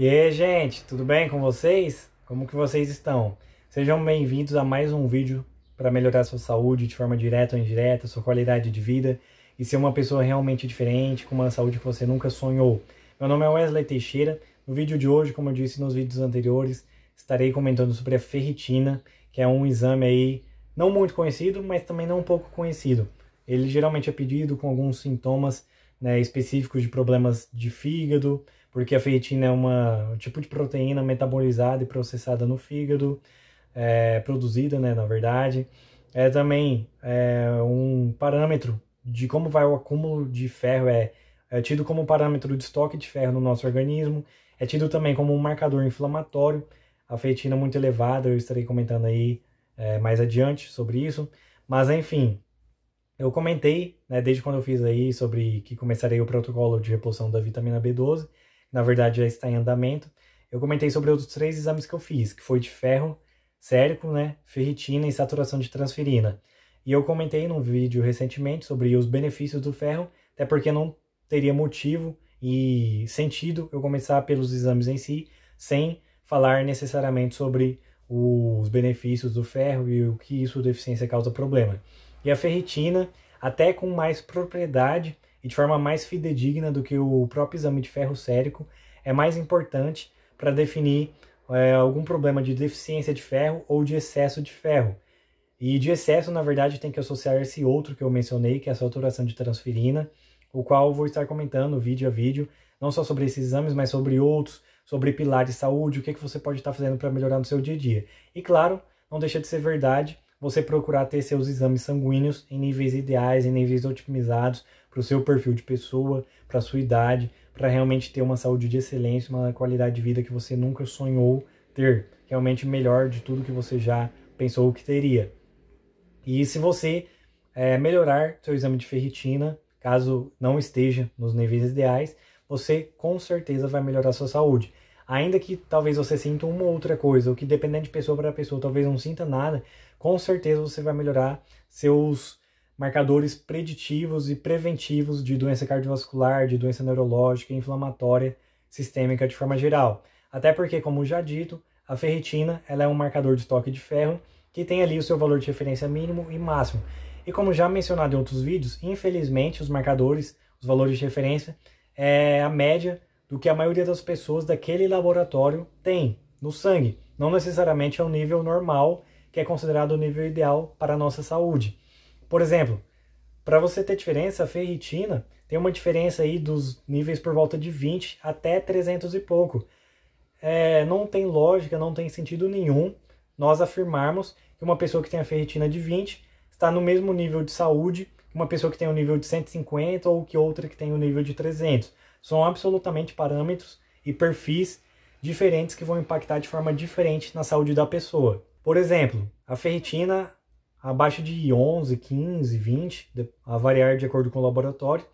E aí, gente, tudo bem com vocês? Como que vocês estão? Sejam bem-vindos a mais um vídeo para melhorar sua saúde de forma direta ou indireta, sua qualidade de vida e ser uma pessoa realmente diferente, com uma saúde que você nunca sonhou. Meu nome é Wesley Teixeira. No vídeo de hoje, como eu disse nos vídeos anteriores, estarei comentando sobre a ferritina, que é um exame aí não muito conhecido, mas também não um pouco conhecido. Ele geralmente é pedido com alguns sintomas né, específicos de problemas de fígado, porque a feitina é uma, um tipo de proteína metabolizada e processada no fígado, é, produzida, né, na verdade. É também é, um parâmetro de como vai o acúmulo de ferro, é, é tido como parâmetro de estoque de ferro no nosso organismo, é tido também como um marcador inflamatório, a feitina é muito elevada, eu estarei comentando aí é, mais adiante sobre isso, mas enfim, eu comentei, né, desde quando eu fiz aí sobre que começarei o protocolo de reposição da vitamina B12, na verdade já está em andamento. Eu comentei sobre os três exames que eu fiz, que foi de ferro, sérico, né, ferritina e saturação de transferina. E eu comentei num vídeo recentemente sobre os benefícios do ferro, até porque não teria motivo e sentido eu começar pelos exames em si, sem falar necessariamente sobre os benefícios do ferro e o que isso deficiência causa problema. E a ferritina, até com mais propriedade, e de forma mais fidedigna do que o próprio exame de ferro sérico é mais importante para definir é, algum problema de deficiência de ferro ou de excesso de ferro. E de excesso, na verdade, tem que associar esse outro que eu mencionei, que é a saturação de transferina, o qual vou estar comentando vídeo a vídeo, não só sobre esses exames, mas sobre outros, sobre pilares de saúde, o que, que você pode estar fazendo para melhorar no seu dia a dia. E claro, não deixa de ser verdade você procurar ter seus exames sanguíneos em níveis ideais, em níveis otimizados para o seu perfil de pessoa, para a sua idade, para realmente ter uma saúde de excelência, uma qualidade de vida que você nunca sonhou ter, realmente melhor de tudo que você já pensou que teria. E se você é, melhorar seu exame de ferritina, caso não esteja nos níveis ideais, você com certeza vai melhorar sua saúde ainda que talvez você sinta uma ou outra coisa, o que dependendo de pessoa para pessoa, talvez não sinta nada, com certeza você vai melhorar seus marcadores preditivos e preventivos de doença cardiovascular, de doença neurológica, inflamatória, sistêmica de forma geral. Até porque, como já dito, a ferritina ela é um marcador de estoque de ferro que tem ali o seu valor de referência mínimo e máximo. E como já mencionado em outros vídeos, infelizmente os marcadores, os valores de referência, é a média do que a maioria das pessoas daquele laboratório tem no sangue. Não necessariamente é o nível normal, que é considerado o nível ideal para a nossa saúde. Por exemplo, para você ter diferença, a ferritina tem uma diferença aí dos níveis por volta de 20 até 300 e pouco. É, não tem lógica, não tem sentido nenhum nós afirmarmos que uma pessoa que tem a ferritina de 20 está no mesmo nível de saúde que uma pessoa que tem o um nível de 150 ou que outra que tem o um nível de 300 são absolutamente parâmetros e perfis diferentes que vão impactar de forma diferente na saúde da pessoa. Por exemplo, a ferritina abaixo de 11, 15, 20, a variar de acordo com o laboratório,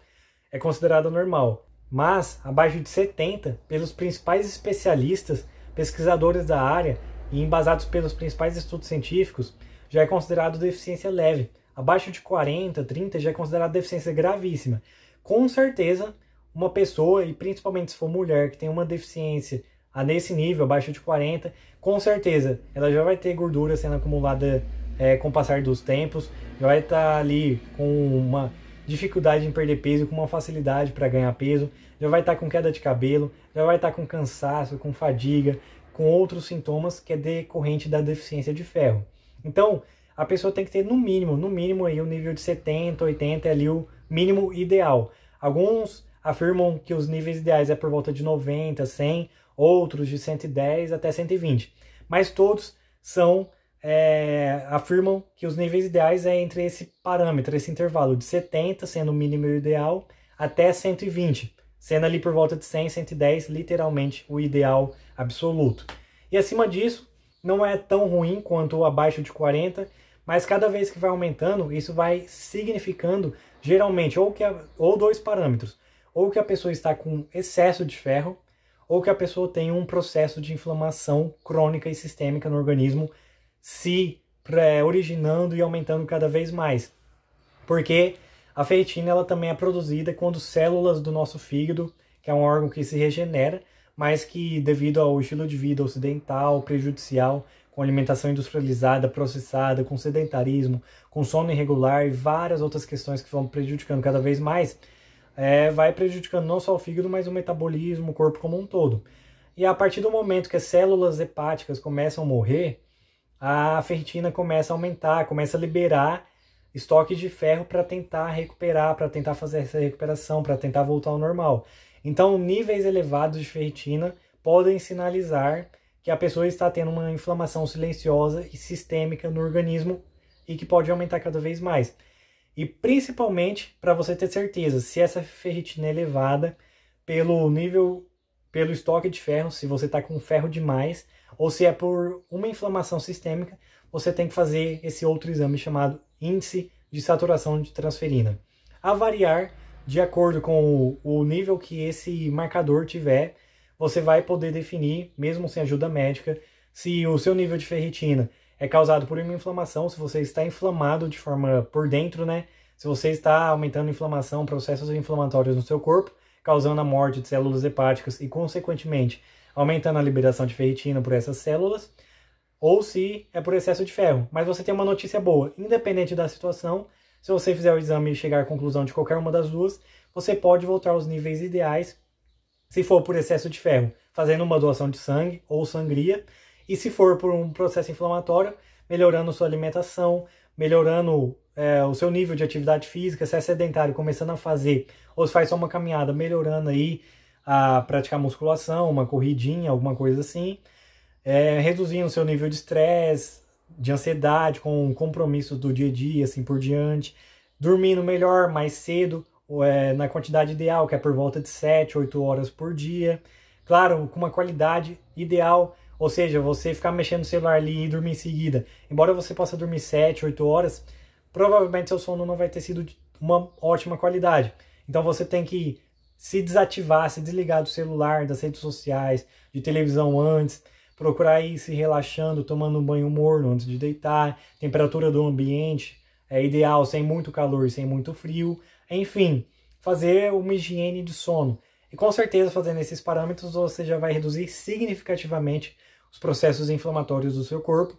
é considerada normal. Mas abaixo de 70, pelos principais especialistas, pesquisadores da área e embasados pelos principais estudos científicos, já é considerado deficiência leve. Abaixo de 40, 30 já é considerado deficiência gravíssima. Com certeza, uma pessoa, e principalmente se for mulher, que tem uma deficiência a nesse nível, abaixo de 40, com certeza ela já vai ter gordura sendo acumulada é, com o passar dos tempos, já vai estar tá ali com uma dificuldade em perder peso, com uma facilidade para ganhar peso, já vai estar tá com queda de cabelo, já vai estar tá com cansaço, com fadiga, com outros sintomas que é decorrente da deficiência de ferro. Então, a pessoa tem que ter no mínimo, no mínimo aí o nível de 70, 80 é ali o mínimo ideal. Alguns afirmam que os níveis ideais é por volta de 90, 100, outros de 110 até 120. Mas todos são é, afirmam que os níveis ideais é entre esse parâmetro, esse intervalo de 70, sendo o mínimo ideal, até 120, sendo ali por volta de 100, 110, literalmente o ideal absoluto. E acima disso, não é tão ruim quanto abaixo de 40, mas cada vez que vai aumentando, isso vai significando geralmente ou, que, ou dois parâmetros, ou que a pessoa está com excesso de ferro, ou que a pessoa tem um processo de inflamação crônica e sistêmica no organismo se originando e aumentando cada vez mais. Porque a feitina ela também é produzida quando células do nosso fígado, que é um órgão que se regenera, mas que devido ao estilo de vida ocidental, prejudicial, com alimentação industrializada, processada, com sedentarismo, com sono irregular e várias outras questões que vão prejudicando cada vez mais, é, vai prejudicando não só o fígado, mas o metabolismo, o corpo como um todo. E a partir do momento que as células hepáticas começam a morrer, a ferritina começa a aumentar, começa a liberar estoque de ferro para tentar recuperar, para tentar fazer essa recuperação, para tentar voltar ao normal. Então, níveis elevados de ferritina podem sinalizar que a pessoa está tendo uma inflamação silenciosa e sistêmica no organismo e que pode aumentar cada vez mais e principalmente para você ter certeza se essa ferritina é elevada pelo nível, pelo estoque de ferro, se você está com ferro demais, ou se é por uma inflamação sistêmica, você tem que fazer esse outro exame chamado índice de saturação de transferina. A variar de acordo com o, o nível que esse marcador tiver, você vai poder definir, mesmo sem ajuda médica, se o seu nível de ferritina é causado por uma inflamação, se você está inflamado de forma por dentro, né? Se você está aumentando a inflamação, processos inflamatórios no seu corpo, causando a morte de células hepáticas e, consequentemente, aumentando a liberação de ferritina por essas células, ou se é por excesso de ferro. Mas você tem uma notícia boa, independente da situação, se você fizer o exame e chegar à conclusão de qualquer uma das duas, você pode voltar aos níveis ideais se for por excesso de ferro, fazendo uma doação de sangue ou sangria, e se for por um processo inflamatório, melhorando sua alimentação, melhorando é, o seu nível de atividade física, se é sedentário, começando a fazer, ou se faz só uma caminhada, melhorando aí a praticar musculação, uma corridinha, alguma coisa assim, é, reduzindo o seu nível de estresse, de ansiedade, com compromissos do dia a dia, assim por diante, dormindo melhor, mais cedo, é, na quantidade ideal, que é por volta de 7, 8 horas por dia, claro, com uma qualidade ideal, ou seja, você ficar mexendo no celular ali e dormir em seguida, embora você possa dormir 7, 8 horas, provavelmente seu sono não vai ter sido de uma ótima qualidade. Então você tem que se desativar, se desligar do celular, das redes sociais, de televisão antes, procurar ir se relaxando, tomando um banho morno antes de deitar, temperatura do ambiente é ideal, sem muito calor, sem muito frio, enfim, fazer uma higiene de sono. E com certeza, fazendo esses parâmetros, você já vai reduzir significativamente os processos inflamatórios do seu corpo,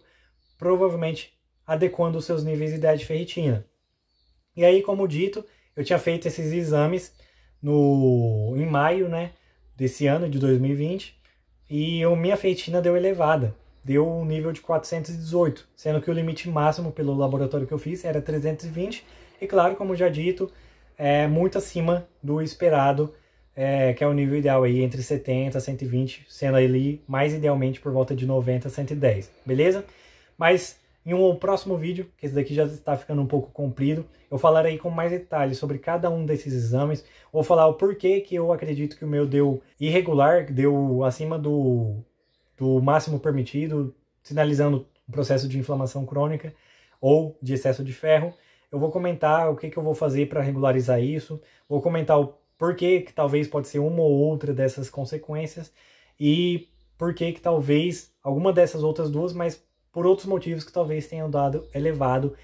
provavelmente adequando os seus níveis de ideia de ferritina. E aí, como dito, eu tinha feito esses exames no em maio, né, desse ano de 2020, e eu, minha ferritina deu elevada, deu um nível de 418, sendo que o limite máximo pelo laboratório que eu fiz era 320, e claro, como já dito, é muito acima do esperado é, que é o nível ideal aí entre 70 a 120, sendo ali mais idealmente por volta de 90 a 110, beleza? Mas em um próximo vídeo, que esse daqui já está ficando um pouco comprido, eu falarei com mais detalhes sobre cada um desses exames, vou falar o porquê que eu acredito que o meu deu irregular, deu acima do, do máximo permitido, sinalizando um processo de inflamação crônica ou de excesso de ferro. Eu vou comentar o que, que eu vou fazer para regularizar isso, vou comentar o por que, que talvez pode ser uma ou outra dessas consequências e por que, que talvez alguma dessas outras duas, mas por outros motivos que talvez tenham dado elevado,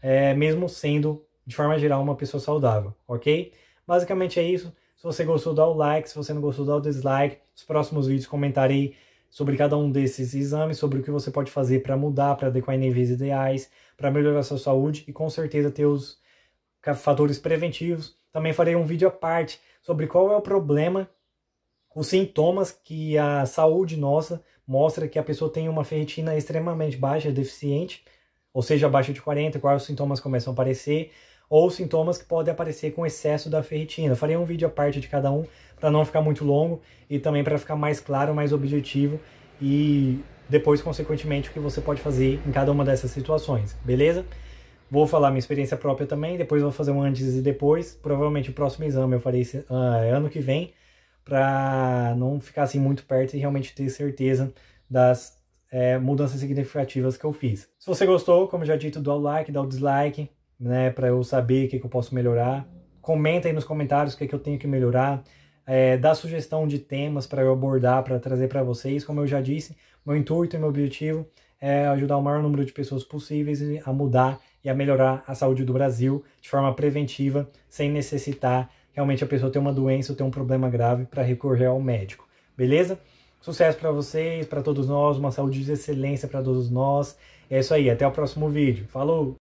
é, mesmo sendo de forma geral uma pessoa saudável, ok? Basicamente é isso. Se você gostou, dá o like. Se você não gostou, dá o dislike. Nos próximos vídeos comentarei sobre cada um desses exames, sobre o que você pode fazer para mudar, para adequar níveis ideais, para melhorar sua saúde e com certeza ter os fatores preventivos. Também farei um vídeo à parte sobre qual é o problema, os sintomas que a saúde nossa mostra que a pessoa tem uma ferritina extremamente baixa, deficiente, ou seja, abaixo de 40, quais os sintomas começam a aparecer, ou sintomas que podem aparecer com excesso da ferritina. Farei um vídeo à parte de cada um para não ficar muito longo e também para ficar mais claro, mais objetivo e depois, consequentemente, o que você pode fazer em cada uma dessas situações, beleza? Vou falar minha experiência própria também, depois vou fazer um antes e depois. Provavelmente o próximo exame eu farei esse, uh, ah, ano que vem, para não ficar assim muito perto e realmente ter certeza das é, mudanças significativas que eu fiz. Se você gostou, como já dito, dá o like, dá o dislike, né, para eu saber o que, que, eu posso melhorar. Comenta aí nos comentários o que, que eu tenho que melhorar. É, dá sugestão de temas para eu abordar, para trazer para vocês. Como eu já disse, meu intuito e meu objetivo é ajudar o maior número de pessoas possíveis a mudar a melhorar a saúde do Brasil de forma preventiva, sem necessitar realmente a pessoa ter uma doença ou ter um problema grave para recorrer ao médico. Beleza? Sucesso para vocês, para todos nós, uma saúde de excelência para todos nós. É isso aí, até o próximo vídeo. Falou!